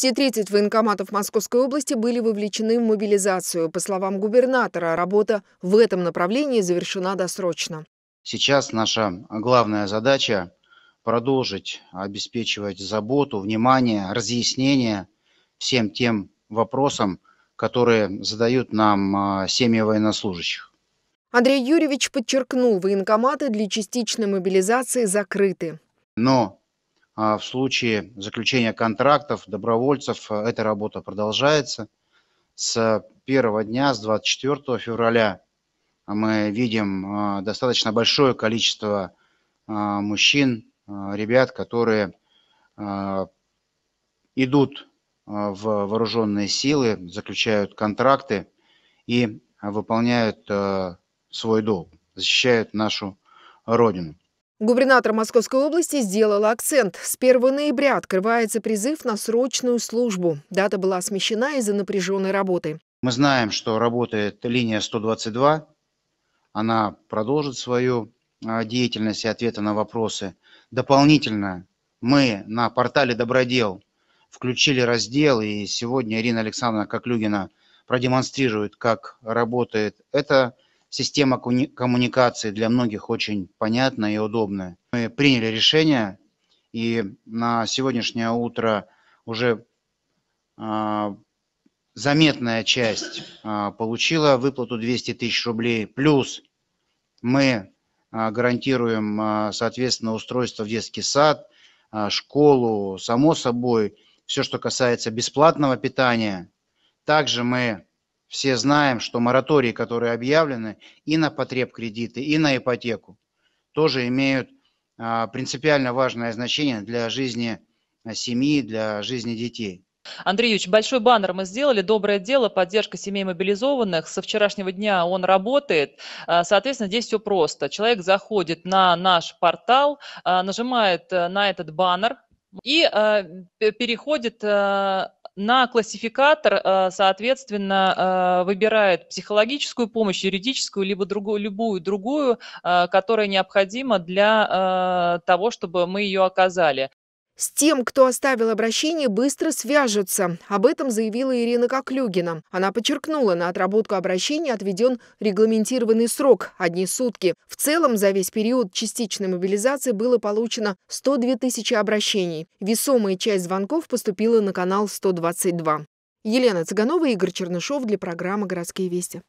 Все 30 военкоматов Московской области были вовлечены в мобилизацию. По словам губернатора, работа в этом направлении завершена досрочно. Сейчас наша главная задача – продолжить обеспечивать заботу, внимание, разъяснение всем тем вопросам, которые задают нам а, семьи военнослужащих. Андрей Юрьевич подчеркнул, военкоматы для частичной мобилизации закрыты. Но а в случае заключения контрактов добровольцев э, эта работа продолжается. С первого дня, с 24 февраля, а мы видим э, достаточно большое количество э, мужчин, ребят, которые идут в вооруженные силы, заключают контракты и выполняют свой долг, защищают нашу Родину. Губернатор Московской области сделал акцент. С 1 ноября открывается призыв на срочную службу. Дата была смещена из-за напряженной работы. Мы знаем, что работает линия 122. Она продолжит свою а, деятельность и ответы на вопросы. Дополнительно мы на портале «Добродел» включили раздел, и сегодня Ирина Александровна Коклюгина продемонстрирует, как работает эта Система коммуникации для многих очень понятна и удобна. Мы приняли решение, и на сегодняшнее утро уже а, заметная часть а, получила выплату 200 тысяч рублей, плюс мы а, гарантируем, а, соответственно, устройство в детский сад, а, школу, само собой, все, что касается бесплатного питания. Также мы все знаем, что моратории, которые объявлены и на потреб-кредиты, и на ипотеку, тоже имеют а, принципиально важное значение для жизни а, семьи, для жизни детей. Андрей Юрьевич, большой баннер мы сделали. Доброе дело, поддержка семей мобилизованных. Со вчерашнего дня он работает. А, соответственно, здесь все просто. Человек заходит на наш портал, нажимает э, на этот баннер и переходит на классификатор, э, соответственно, э, выбирает психологическую помощь, юридическую, либо другую, любую другую, э, которая необходима для того, чтобы мы ее оказали. С тем, кто оставил обращение, быстро свяжутся. Об этом заявила Ирина Коклюгина. Она подчеркнула, на отработку обращения отведен регламентированный срок – одни сутки. В целом за весь период частичной мобилизации было получено 102 тысячи обращений. Весомая часть звонков поступила на канал 122. Елена Цыганова, Игорь Чернышов для программы «Городские вести».